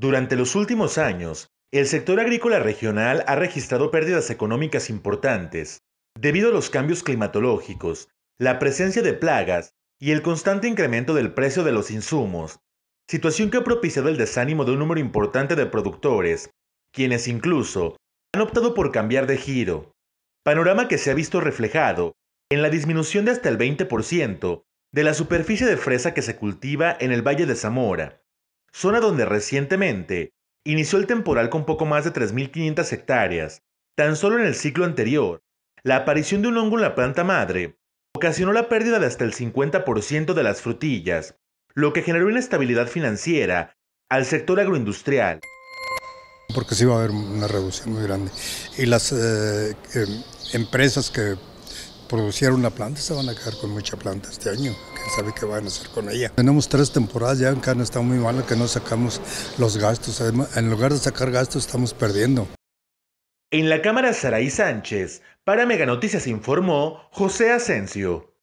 Durante los últimos años, el sector agrícola regional ha registrado pérdidas económicas importantes debido a los cambios climatológicos, la presencia de plagas y el constante incremento del precio de los insumos, situación que ha propiciado el desánimo de un número importante de productores, quienes incluso han optado por cambiar de giro, panorama que se ha visto reflejado en la disminución de hasta el 20% de la superficie de fresa que se cultiva en el Valle de Zamora, zona donde recientemente inició el temporal con poco más de 3.500 hectáreas. Tan solo en el ciclo anterior, la aparición de un hongo en la planta madre ocasionó la pérdida de hasta el 50% de las frutillas, lo que generó inestabilidad financiera al sector agroindustrial. Porque sí va a haber una reducción muy grande. Y las eh, em, empresas que producieron una planta, se van a quedar con mucha planta este año. Quién sabe qué van a hacer con ella. Tenemos tres temporadas ya en carne, está muy mala que no sacamos los gastos. Además, en lugar de sacar gastos, estamos perdiendo. En la cámara Saraí Sánchez, para Mega Noticias informó José Asensio.